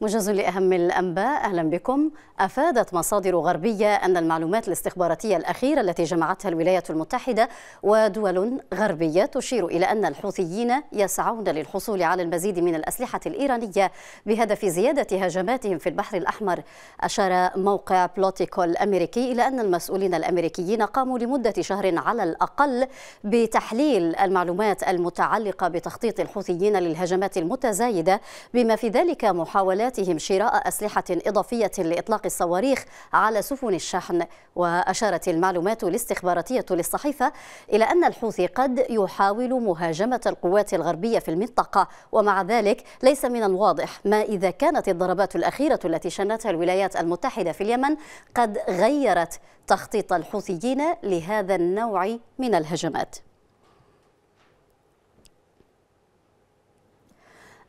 موجز لأهم الأنباء أهلا بكم أفادت مصادر غربية أن المعلومات الاستخباراتية الأخيرة التي جمعتها الولايات المتحدة ودول غربية تشير إلى أن الحوثيين يسعون للحصول على المزيد من الأسلحة الإيرانية بهدف زيادة هجماتهم في البحر الأحمر أشار موقع بلوتيكو الأمريكي إلى أن المسؤولين الأمريكيين قاموا لمدة شهر على الأقل بتحليل المعلومات المتعلقة بتخطيط الحوثيين للهجمات المتزايدة بما في ذلك محاولات مخابراتهم شراء أسلحة إضافية لإطلاق الصواريخ على سفن الشحن وأشارت المعلومات الاستخباراتية للصحيفة إلى أن الحوثي قد يحاول مهاجمة القوات الغربية في المنطقة ومع ذلك ليس من الواضح ما إذا كانت الضربات الأخيرة التي شنتها الولايات المتحدة في اليمن قد غيرت تخطيط الحوثيين لهذا النوع من الهجمات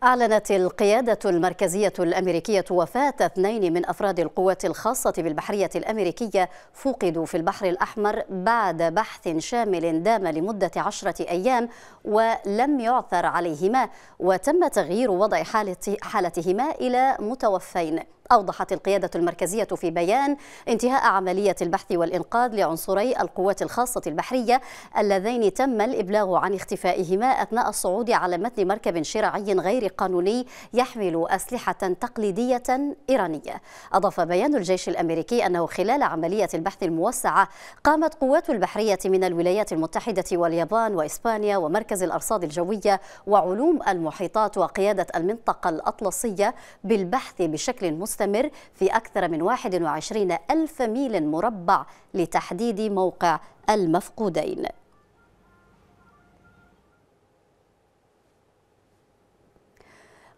أعلنت القيادة المركزية الأمريكية وفاة اثنين من أفراد القوات الخاصة بالبحرية الأمريكية فقدوا في البحر الأحمر بعد بحث شامل دام لمدة عشرة أيام ولم يعثر عليهما وتم تغيير وضع حالتهما إلى متوفين أوضحت القيادة المركزية في بيان انتهاء عملية البحث والإنقاذ لعنصري القوات الخاصة البحرية اللذين تم الإبلاغ عن اختفائهما أثناء الصعود على متن مركب شراعي غير قانوني يحمل أسلحة تقليدية إيرانية أضاف بيان الجيش الأمريكي أنه خلال عملية البحث الموسعة قامت قوات البحرية من الولايات المتحدة واليابان وإسبانيا ومركز الأرصاد الجوية وعلوم المحيطات وقيادة المنطقة الأطلسية بالبحث بشكل مستمر تستمر في أكثر من 21 ألف ميل مربع لتحديد موقع المفقودين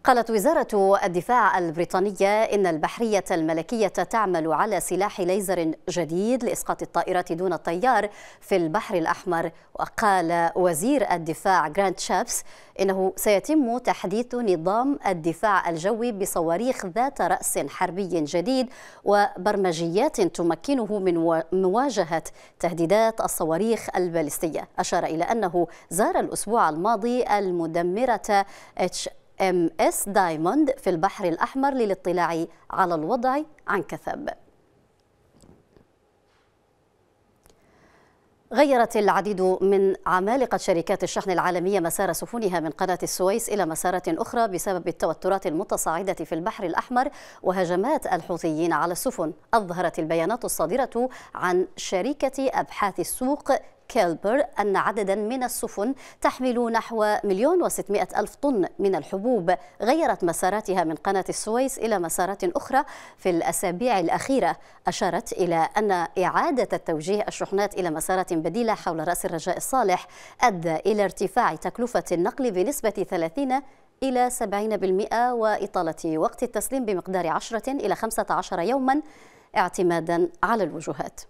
قالت وزارة الدفاع البريطانية إن البحرية الملكية تعمل على سلاح ليزر جديد لإسقاط الطائرات دون الطيار في البحر الأحمر وقال وزير الدفاع جراند شابس إنه سيتم تحديث نظام الدفاع الجوي بصواريخ ذات رأس حربي جديد وبرمجيات تمكنه من مواجهة تهديدات الصواريخ البالستية أشار إلى أنه زار الأسبوع الماضي المدمرة اتش ام اس دايموند في البحر الأحمر للاطلاع على الوضع عن كثب غيرت العديد من عمالقة شركات الشحن العالمية مسار سفنها من قناة السويس إلى مسارة أخرى بسبب التوترات المتصاعدة في البحر الأحمر وهجمات الحوثيين على السفن أظهرت البيانات الصادرة عن شركة أبحاث السوق كيلبر أن عددا من السفن تحمل نحو مليون وستمائة ألف طن من الحبوب غيرت مساراتها من قناة السويس إلى مسارات أخرى في الأسابيع الأخيرة أشارت إلى أن إعادة توجيه الشحنات إلى مسارات بديلة حول رأس الرجاء الصالح أدى إلى ارتفاع تكلفة النقل بنسبة 30 إلى 70% وإطالة وقت التسليم بمقدار 10 إلى 15 يوما اعتمادا على الوجهات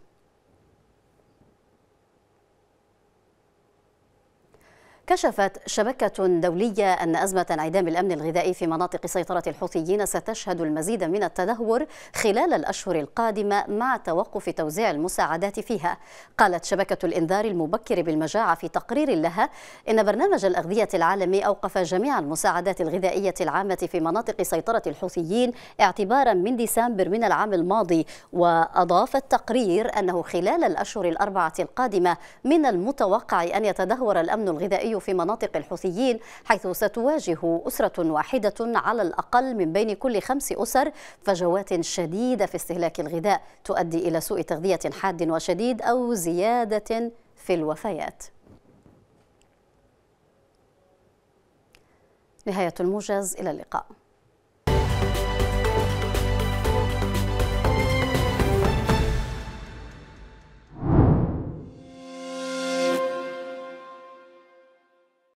كشفت شبكة دولية أن أزمة انعدام الأمن الغذائي في مناطق سيطرة الحوثيين ستشهد المزيد من التدهور خلال الأشهر القادمة مع توقف توزيع المساعدات فيها قالت شبكة الإنذار المبكر بالمجاعة في تقرير لها إن برنامج الأغذية العالمي أوقف جميع المساعدات الغذائية العامة في مناطق سيطرة الحوثيين اعتبارا من ديسمبر من العام الماضي وأضاف التقرير أنه خلال الأشهر الأربعة القادمة من المتوقع أن يتدهور الأمن الغذائي الجوي في مناطق الحوثيين حيث ستواجه أسرة واحدة على الأقل من بين كل خمس أسر فجوات شديدة في استهلاك الغذاء تؤدي إلى سوء تغذية حاد وشديد أو زيادة في الوفيات نهاية الموجز إلى اللقاء